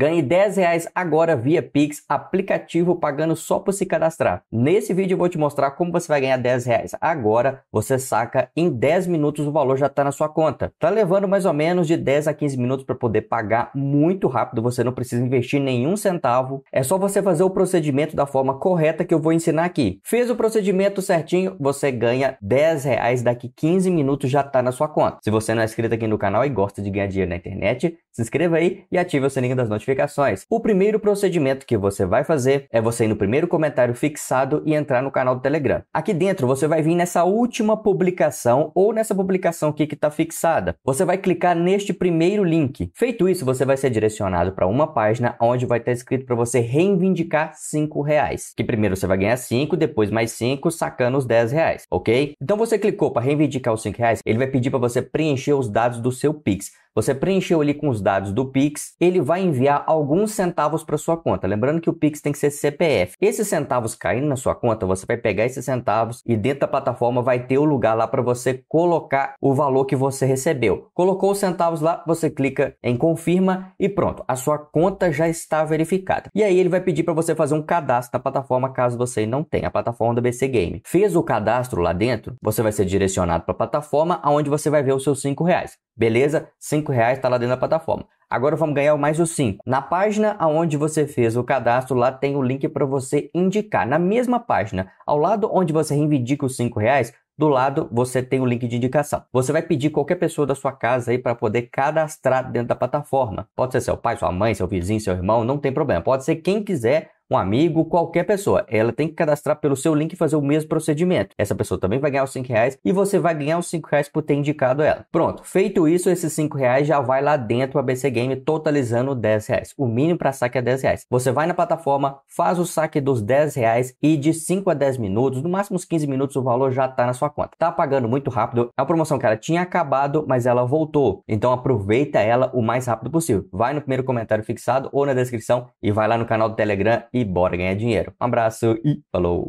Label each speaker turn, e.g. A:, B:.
A: Ganhe 10 reais agora via Pix, aplicativo pagando só por se cadastrar. Nesse vídeo eu vou te mostrar como você vai ganhar 10 reais. Agora você saca em 10 minutos o valor já está na sua conta. Tá levando mais ou menos de 10 a 15 minutos para poder pagar muito rápido. Você não precisa investir nenhum centavo. É só você fazer o procedimento da forma correta que eu vou ensinar aqui. Fez o procedimento certinho, você ganha 10 reais daqui 15 minutos já está na sua conta. Se você não é inscrito aqui no canal e gosta de ganhar dinheiro na internet, se inscreva aí e ative o sininho das notificações notificações. O primeiro procedimento que você vai fazer é você ir no primeiro comentário fixado e entrar no canal do Telegram. Aqui dentro você vai vir nessa última publicação ou nessa publicação aqui que está fixada. Você vai clicar neste primeiro link. Feito isso, você vai ser direcionado para uma página onde vai estar tá escrito para você reivindicar cinco reais. Que primeiro você vai ganhar cinco, depois mais cinco, sacando os dez reais, ok? Então você clicou para reivindicar os cinco reais, ele vai pedir para você preencher os dados do seu Pix. Você preencheu ali com os dados do Pix, ele vai enviar alguns centavos para sua conta. Lembrando que o Pix tem que ser CPF. Esses centavos caindo na sua conta, você vai pegar esses centavos e dentro da plataforma vai ter o lugar lá para você colocar o valor que você recebeu. Colocou os centavos lá, você clica em confirma e pronto, a sua conta já está verificada. E aí ele vai pedir para você fazer um cadastro na plataforma caso você não tenha a plataforma da BC Game. Fez o cadastro lá dentro, você vai ser direcionado para a plataforma onde você vai ver os seus cinco reais. Beleza? Cinco 5 reais, está lá dentro da plataforma. Agora vamos ganhar mais os 5. Na página onde você fez o cadastro, lá tem o link para você indicar. Na mesma página, ao lado onde você reivindica os 5 reais, do lado você tem o link de indicação. Você vai pedir qualquer pessoa da sua casa aí para poder cadastrar dentro da plataforma. Pode ser seu pai, sua mãe, seu vizinho, seu irmão, não tem problema. Pode ser quem quiser um amigo, qualquer pessoa. Ela tem que cadastrar pelo seu link e fazer o mesmo procedimento. Essa pessoa também vai ganhar os 5 reais e você vai ganhar os 5 reais por ter indicado ela. Pronto, feito isso, esses 5 reais já vai lá dentro para BC Game, totalizando 10 reais. O mínimo para saque é 10 reais. Você vai na plataforma, faz o saque dos 10 reais e de 5 a 10 minutos, no máximo uns 15 minutos, o valor já está na sua conta. Tá pagando muito rápido. É a promoção, cara, tinha acabado, mas ela voltou. Então aproveita ela o mais rápido possível. Vai no primeiro comentário fixado ou na descrição e vai lá no canal do Telegram e e bora ganhar dinheiro. Um abraço e falou!